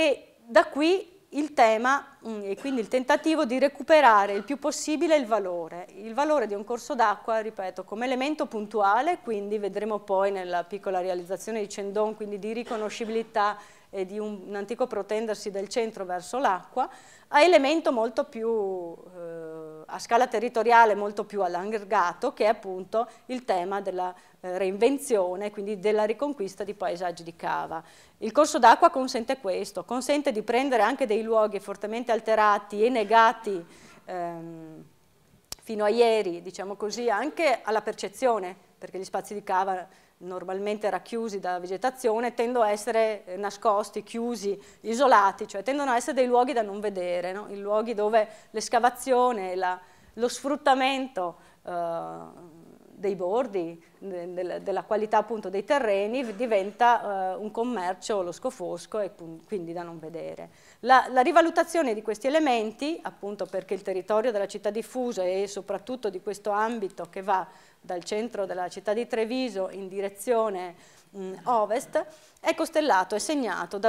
e da qui il tema mm, e quindi il tentativo di recuperare il più possibile il valore, il valore di un corso d'acqua, ripeto, come elemento puntuale, quindi vedremo poi nella piccola realizzazione di Cendon, quindi di riconoscibilità e di un, un antico protendersi del centro verso l'acqua, a elemento molto più eh, a scala territoriale molto più allargato, che è appunto il tema della eh, reinvenzione, quindi della riconquista di paesaggi di cava. Il corso d'acqua consente questo, consente di prendere anche dei luoghi fortemente alterati e negati ehm, fino a ieri, diciamo così, anche alla percezione, perché gli spazi di cava normalmente racchiusi dalla vegetazione, tendono a essere eh, nascosti, chiusi, isolati, cioè tendono a essere dei luoghi da non vedere, no? i luoghi dove l'escavazione, lo sfruttamento eh, dei bordi, de, de, della qualità appunto dei terreni diventa eh, un commercio, lo scofosco e quindi da non vedere. La, la, rivalutazione di questi elementi, appunto perché il territorio della città diffusa e soprattutto di questo ambito che va dal centro della città di Treviso in direzione mh, ovest, è costellato e segnato eh,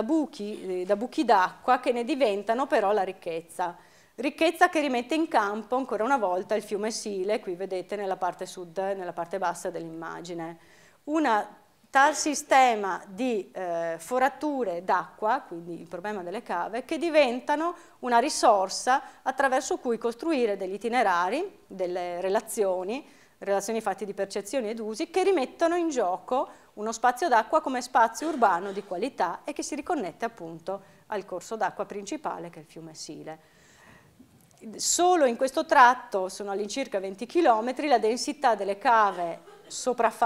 da buchi d'acqua che ne diventano però la ricchezza. Ricchezza che rimette in campo ancora una volta il fiume Sile, qui vedete nella parte sud, nella parte bassa dell'immagine. Una tal sistema di eh, forature d'acqua, quindi il problema delle cave, che diventano una risorsa attraverso cui costruire degli itinerari, delle relazioni, relazioni fatte di percezioni ed usi, che rimettono in gioco uno spazio d'acqua come spazio urbano di qualità e che si riconnette appunto al corso d'acqua principale che è il fiume Sile. Solo in questo tratto, sono all'incirca 20 km, la densità delle cave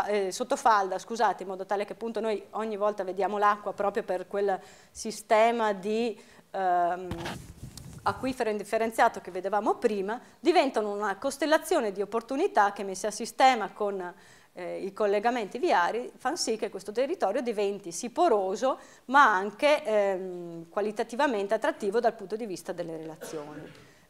eh, falda, scusate, in modo tale che appunto noi ogni volta vediamo l'acqua proprio per quel sistema di... Ehm, acquifero indifferenziato che vedevamo prima, diventano una costellazione di opportunità che messe a sistema con eh, i collegamenti viari fanno sì che questo territorio diventi sì poroso ma anche ehm, qualitativamente attrattivo dal punto di vista delle relazioni.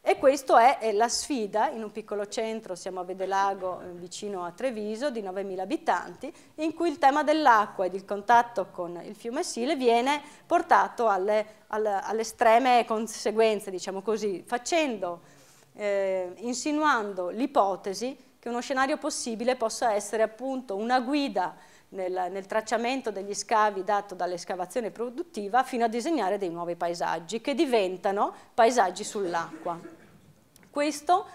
E questa è, è, la sfida in un piccolo centro, siamo a Vedelago, eh, vicino a Treviso, di 9.000 abitanti, in cui il tema dell'acqua e del contatto con il fiume Sile viene portato alle, alle, alle estreme conseguenze, diciamo così, facendo, eh, insinuando l'ipotesi che uno scenario possibile possa essere appunto una guida nel, nel tracciamento degli scavi dato dall'escavazione produttiva fino a disegnare dei nuovi paesaggi che diventano paesaggi sull'acqua. Questo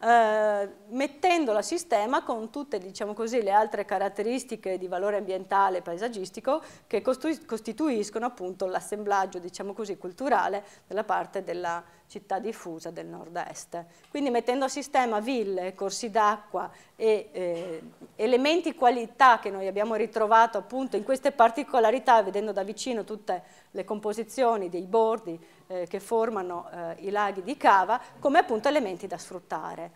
eh, mettendolo a sistema con tutte diciamo così, le altre caratteristiche di valore ambientale e paesaggistico che costituiscono appunto l'assemblaggio diciamo culturale della parte della, città diffusa del nord-est. Quindi mettendo a sistema ville, corsi d'acqua e eh, elementi qualità che noi abbiamo ritrovato appunto in queste particolarità, vedendo da vicino tutte le composizioni dei bordi eh, che formano eh, i laghi di cava, come appunto elementi da sfruttare.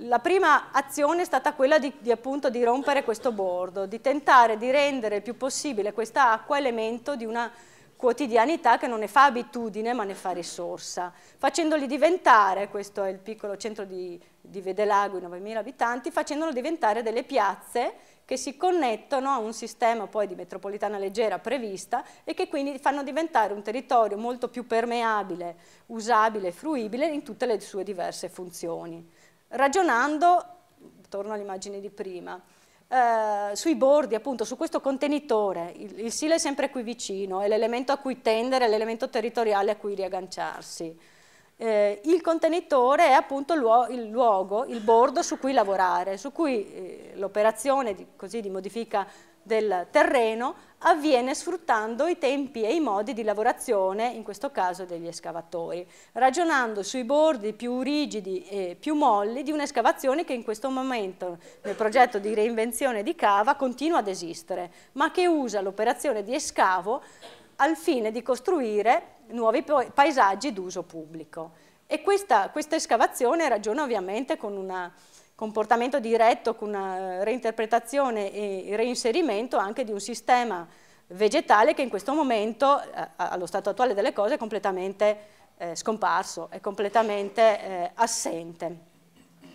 La prima azione è stata quella di, di, appunto, di rompere questo bordo, di tentare di rendere il più possibile questa acqua elemento di una quotidianità che non ne fa abitudine ma ne fa risorsa, facendoli diventare, questo è il piccolo centro di, di Vedelago, i 9.000 abitanti, facendolo diventare delle piazze che si connettono a un sistema poi di metropolitana leggera prevista e che quindi fanno diventare un territorio molto più permeabile, usabile e fruibile in tutte le sue diverse funzioni. Ragionando, torno all'immagine di prima, eh, sui bordi, appunto su questo contenitore, il, il silo è sempre qui vicino, è l'elemento a cui tendere, l'elemento territoriale a cui riagganciarsi. Eh, il contenitore è appunto il luogo, il bordo su cui lavorare, su cui eh, l'operazione di, di, modifica del terreno avviene sfruttando i tempi e i modi di lavorazione, in questo caso degli escavatori, ragionando sui bordi più rigidi e più molli di un'escavazione che in questo momento nel progetto di reinvenzione di cava continua ad esistere, ma che usa l'operazione di escavo al fine di costruire nuovi paesaggi d'uso pubblico. E questa, questa escavazione ragiona ovviamente con una comportamento diretto con una eh, reinterpretazione e reinserimento anche di un sistema vegetale che in questo momento, eh, allo stato attuale delle cose, è completamente eh, scomparso, è completamente eh, assente.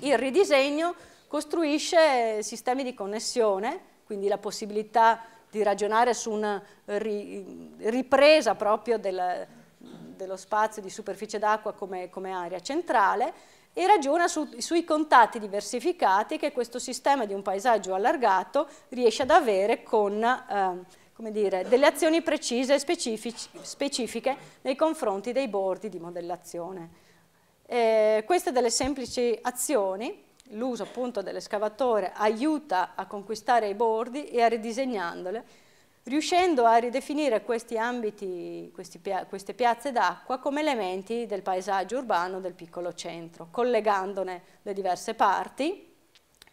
Il ridisegno costruisce sistemi di connessione, quindi la possibilità di ragionare su una ri, ripresa proprio del, dello spazio di superficie d'acqua come, come area centrale e ragiona su, sui contatti diversificati che questo sistema di un paesaggio allargato riesce ad avere con eh, dire, delle azioni precise e specifiche nei confronti dei bordi di modellazione. Eh, queste delle semplici azioni, l'uso appunto dell'escavatore aiuta a conquistare i bordi e a ridisegnandole riuscendo a ridefinire questi ambiti, questi queste piazze d'acqua come elementi del paesaggio urbano del piccolo centro, collegandone le diverse parti,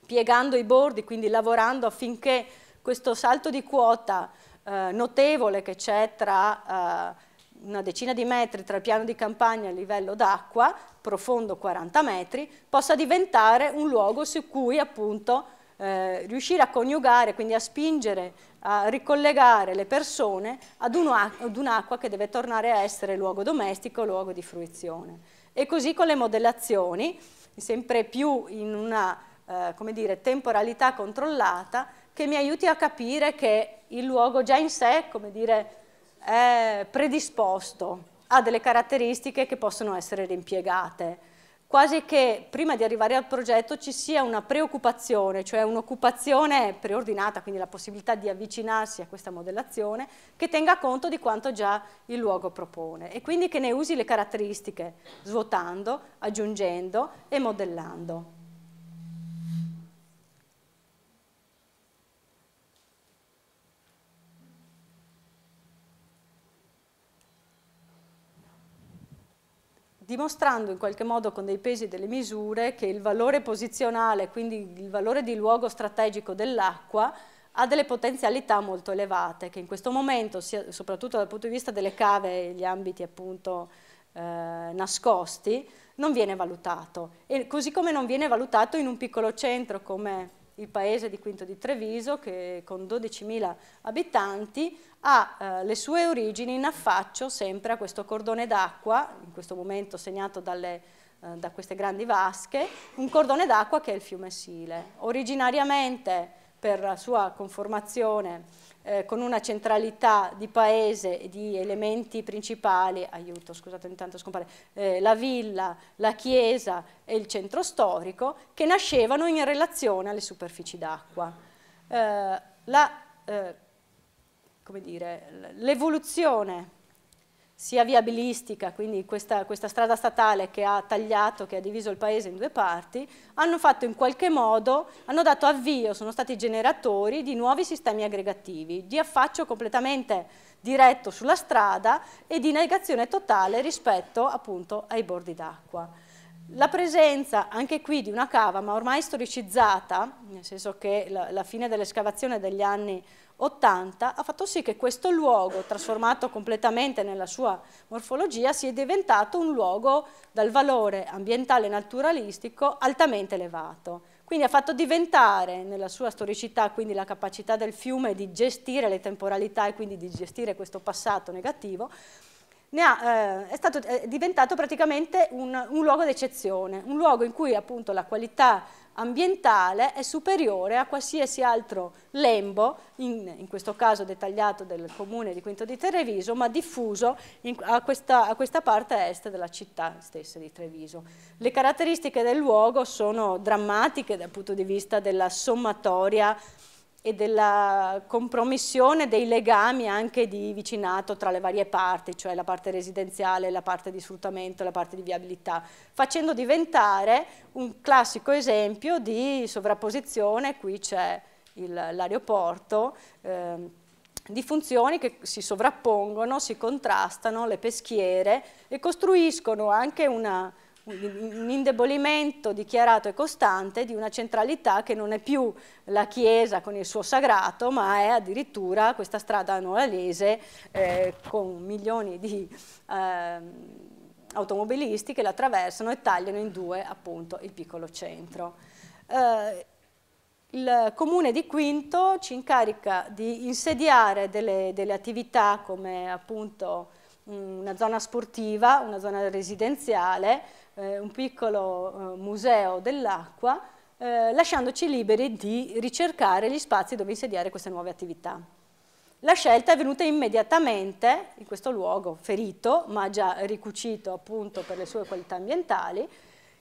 piegando i bordi, quindi lavorando affinché questo salto di quota eh, notevole che c'è tra eh, una decina di metri tra il piano di campagna e il livello d'acqua, profondo 40 metri, possa diventare un luogo su cui appunto eh, riuscire a coniugare, quindi a spingere, a ricollegare le persone ad un'acqua che deve tornare a essere luogo domestico, luogo di fruizione. E così con le modellazioni, sempre più in una eh, come dire, temporalità controllata, che mi aiuti a capire che il luogo già in sé, come dire, è predisposto, ha delle caratteristiche che possono essere rimpiegate quasi che prima di arrivare al progetto ci sia una preoccupazione, cioè un'occupazione preordinata, quindi la possibilità di avvicinarsi a questa modellazione, che tenga conto di quanto già il luogo propone e quindi che ne usi le caratteristiche, svuotando, aggiungendo e modellando. dimostrando in qualche modo con dei pesi e delle misure che il valore posizionale, quindi il valore di luogo strategico dell'acqua, ha delle potenzialità molto elevate, che in questo momento, soprattutto dal punto di vista delle cave e gli ambiti appunto eh, nascosti, non viene valutato. E così come non viene valutato in un piccolo centro come il paese di Quinto di Treviso, che con 12.000 abitanti ha eh, le sue origini in affaccio sempre a questo cordone d'acqua, in questo momento segnato dalle, eh, da queste grandi vasche, un cordone d'acqua che è il fiume Sile. Originariamente, per la sua conformazione eh, con una centralità di paese e di elementi principali, aiuto, scusate intanto scompare, eh, la villa, la chiesa e il centro storico, che nascevano in relazione alle superfici d'acqua. Eh, eh l'evoluzione sia viabilistica, quindi questa, questa, strada statale che ha tagliato, che ha diviso il paese in due parti, hanno fatto in qualche modo, hanno dato avvio, sono stati generatori di nuovi sistemi aggregativi, di affaccio completamente diretto sulla strada e di negazione totale rispetto appunto ai bordi d'acqua. La presenza anche qui di una cava, ma ormai storicizzata, nel senso che la, la fine dell'escavazione degli anni 80, ha fatto sì che questo luogo, trasformato completamente nella sua morfologia, sia diventato un luogo dal valore ambientale e naturalistico altamente elevato. Quindi ha fatto diventare nella sua storicità, quindi la capacità del fiume di gestire le temporalità e quindi di gestire questo passato negativo, ha, eh, è, stato, è, eh, diventato praticamente un, un luogo d'eccezione, un luogo in cui appunto la qualità ambientale è superiore a qualsiasi altro lembo, in, in, questo caso dettagliato del comune di Quinto di Treviso, ma diffuso in, a, questa, a, questa, parte est della città stessa di Treviso. Le caratteristiche del luogo sono drammatiche dal punto di vista della sommatoria e della compromissione dei legami anche di vicinato tra le varie parti, cioè la parte residenziale, la parte di sfruttamento, la parte di viabilità, facendo diventare un classico esempio di sovrapposizione, qui c'è l'aeroporto, ehm, di funzioni che si sovrappongono, si contrastano, le peschiere e costruiscono anche una un indebolimento dichiarato e costante di una centralità che non è più la Chiesa con il suo sagrato, ma è addirittura questa strada noalese eh, con milioni di eh, automobilisti che la attraversano e tagliano in due appunto il piccolo centro. Eh, il comune di Quinto ci incarica di insediare delle, delle attività come appunto una zona sportiva, una zona residenziale, eh, un piccolo eh, museo dell'acqua, eh, lasciandoci liberi di ricercare gli spazi dove insediare queste nuove attività. La scelta è venuta immediatamente in questo luogo ferito, ma già ricucito appunto per le sue qualità ambientali,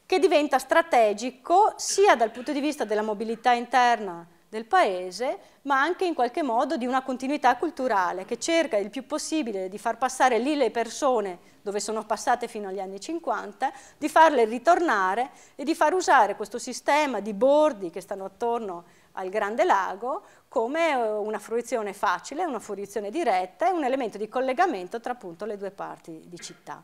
che diventa strategico sia dal punto di vista della mobilità interna del paese, ma anche in qualche modo di una continuità culturale che cerca il più possibile di far passare lì le persone dove sono passate fino agli anni 50, di farle ritornare e di far usare questo sistema di bordi che stanno attorno al Grande Lago come eh, una fruizione facile, una fruizione diretta e un elemento di collegamento tra appunto le due parti di città.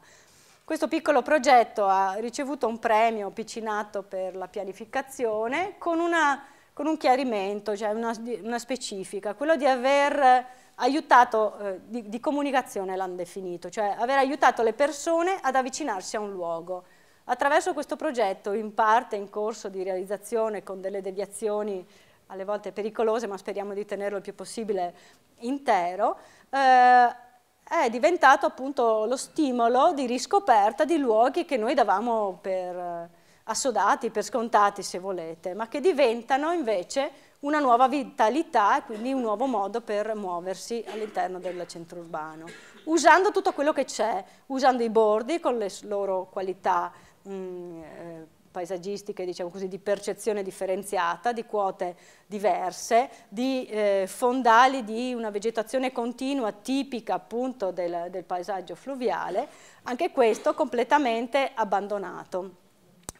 Questo piccolo progetto ha ricevuto un premio Piccinato per la pianificazione con una con un chiarimento, cioè una, una specifica, quello di aver eh, aiutato, eh, di, di comunicazione l'hanno definito, cioè aver aiutato le persone ad avvicinarsi a un luogo. Attraverso questo progetto, in parte in corso di realizzazione con delle deviazioni alle volte pericolose, ma speriamo di tenerlo il più possibile intero, eh, è diventato appunto lo stimolo di riscoperta di luoghi che noi davamo per eh, assodati, per scontati se volete, ma che diventano invece una nuova vitalità e quindi un nuovo modo per muoversi all'interno del centro urbano, usando tutto quello che c'è, usando i bordi con le loro qualità mh, mm, eh, paesaggistiche, diciamo così, di percezione differenziata, di quote diverse, di eh, fondali di una vegetazione continua tipica appunto del, del paesaggio fluviale, anche questo completamente abbandonato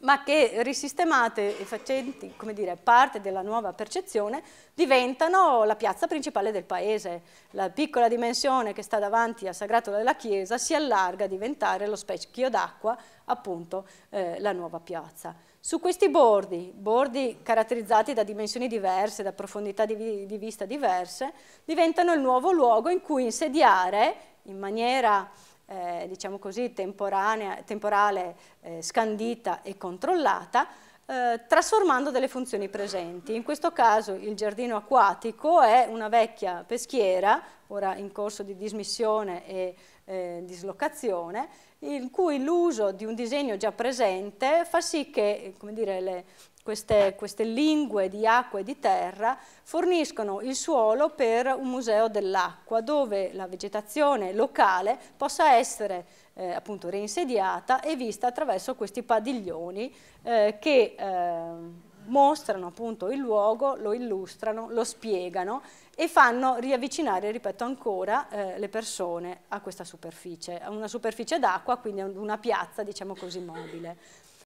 ma che risistemate e facenti dire, parte della nuova percezione diventano la piazza principale del paese. La piccola dimensione che sta davanti al Sagrato della Chiesa si allarga a diventare lo specchio d'acqua, appunto eh, la nuova piazza. Su questi bordi, bordi caratterizzati da dimensioni diverse, da profondità di, di vista diverse, diventano il nuovo luogo in cui insediare in maniera eh, diciamo così, temporale, eh, scandita e controllata, eh, trasformando delle funzioni presenti. In questo caso il giardino acquatico è una vecchia peschiera, ora in corso di dismissione e eh, dislocazione, in cui l'uso di un disegno già presente fa sì che come dire, le, queste, queste, lingue di acqua e di terra forniscono il suolo per un museo dell'acqua dove la vegetazione locale possa essere eh, appunto reinsediata e vista attraverso questi padiglioni eh, che eh, mostrano appunto il luogo, lo illustrano, lo spiegano e fanno riavvicinare, ripeto ancora, eh, le persone a questa superficie, a una superficie d'acqua, quindi ad una piazza diciamo così mobile.